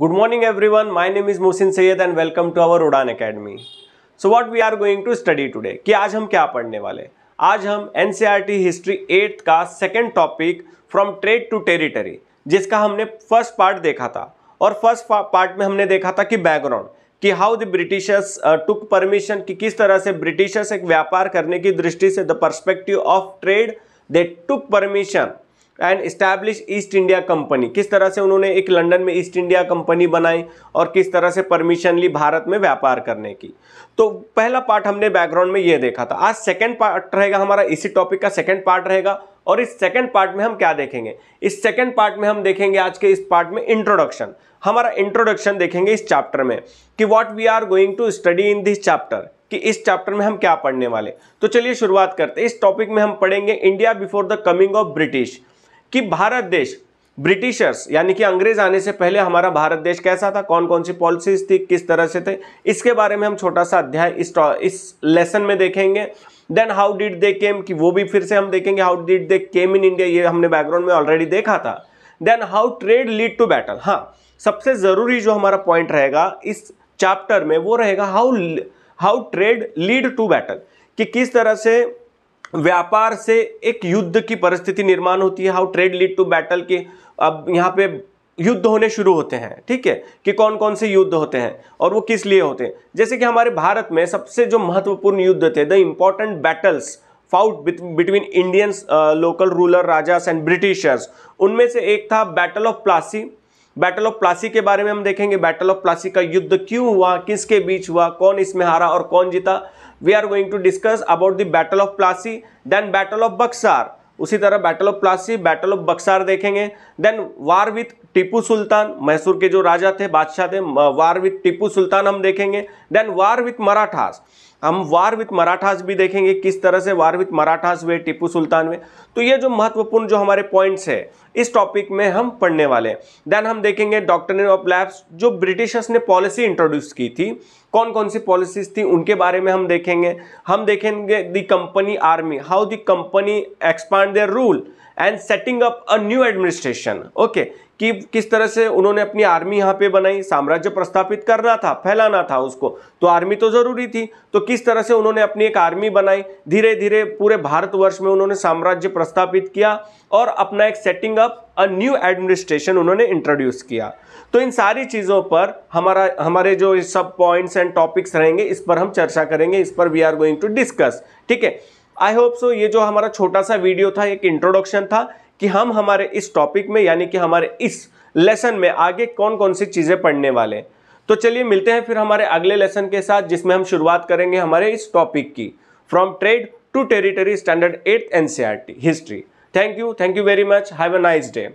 good morning everyone my name is Mohsin Syed and welcome to our Udaan academy so what we are going to study today कि आज हम क्या पढ़ने वाले आज हम N C R T history eight का second topic from trade to territory जिसका हमने फर्स्ट पार्ट देखा था और फर्स्ट पार्ट में हमने देखा था कि बैकग्राउंड कि how the Britishers took permission कि किस तरह से ब्रिटिशर्स एक व्यापार करने की दृष्टि से the perspective of trade they took permission and establish East India Company किस तरह से उन्होंने एक लंदन में ईस्ट इंडिया कंपनी बनाई और किस तरह से परमिशन ली भारत में व्यापार करने की तो पहला पार्ट हमने बैकग्राउंड में ये देखा था आज सेकेंड पार्ट रहेगा हमारा इसी टॉपिक का सेकेंड पार्ट रहेगा और इस सेकेंड पार्ट में हम क्या देखेंगे इस सेकेंड पार्ट में हम देखेंगे आज के इस पार्ट में इंट्रोडक्शन हमारा इंट्रोडक्शन देखेंगे इस चैप्टर में कि what we are going to study in this chapter कि इस चैप्टर में हम क्या पढ़ने वाले तो चलिए शुरुआत करते हैं इस टॉपिक में हम पढ़ेंगे India before the coming of British कि भारत देश ब्रिटिशर्स यानी कि अंग्रेज आने से पहले हमारा भारत देश कैसा था कौन कौन सी पॉलिसीज थी किस तरह से थे इसके बारे में हम छोटा सा अध्याय इस इस लेसन में देखेंगे then how did they came कि वो भी फिर से हम देखेंगे how did they came in India ये हमने बैकग्राउंड में ऑलरेडी देखा था then how trade lead to battle हाँ सबसे ज़रूरी जो हमारा पॉइंट रहेगा इस चैप्टर में वो रहेगा how how trade lead to battle कि किस तरह से व्यापार से एक युद्ध की परिस्थिति निर्माण होती है how trade lead to battle की अब यहाँ पे युद्ध होने शुरू होते हैं ठीक है कि कौन कौन से युद्ध होते हैं और वो किस लिए होते हैं जैसे कि हमारे भारत में सबसे जो महत्वपूर्ण युद्ध थे the important battles fought between Indians local ruler rajas and Britishers उनमें से एक था battle of Plassey battle of Plassey के बारे में हम देखेंगे बैटल ऑफ प्लासी का युद्ध क्यों हुआ किसके बीच हुआ कौन इसमें हारा और कौन जीता we are going to discuss about the battle of Plassey then battle of Buxar उसी तरह battle of Plassey battle of Buxar देखेंगे then war with Tipu Sultan Mysore के जो राजा थे बादशाह थे वार विथ टीपू सुल्तान हम देखेंगे देन वार विथ मराठास हम वार विथ मराठास भी देखेंगे किस तरह से वार विथ मराठास हुए टीपू सुल्तान में तो ये जो महत्वपूर्ण जो हमारे पॉइंट्स है इस टॉपिक में हम पढ़ने वाले हैं देन हम देखेंगे डॉक्टर ऑफ लैब्स जो ब्रिटिशर्स ने पॉलिसी इंट्रोड्यूस की थी कौन कौन सी पॉलिसीज थी उनके बारे में हम देखेंगे हम देखेंगे the company army how the company expand their rule and setting up a new administration okay कि किस तरह से उन्होंने अपनी आर्मी यहाँ पे बनाई साम्राज्य प्रस्थापित करना था फैलाना था उसको तो आर्मी तो ज़रूरी थी तो किस तरह से उन्होंने अपनी एक आर्मी बनाई धीरे धीरे पूरे भारतवर्ष में उन्होंने साम्राज्य प्रस्थापित किया और अपना एक setting up a new administration उन्होंने इंट्रोड्यूस किया तो इन सारी चीज़ों पर हमारा हमारे जो सब पॉइंट्स एंड टॉपिक्स रहेंगे इस पर हम चर्चा करेंगे इस पर we are going to discuss ठीक है आई होप सो ये जो हमारा छोटा सा वीडियो था एक इंट्रोडक्शन था कि हम हमारे इस टॉपिक में यानी कि हमारे इस लेसन में आगे कौन कौन सी चीज़ें पढ़ने वाले तो चलिए मिलते हैं फिर हमारे अगले लेसन के साथ जिसमें हम शुरुआत करेंगे हमारे इस टॉपिक की from trade to territory standard eighth NCERT history thank you thank you very much have a nice day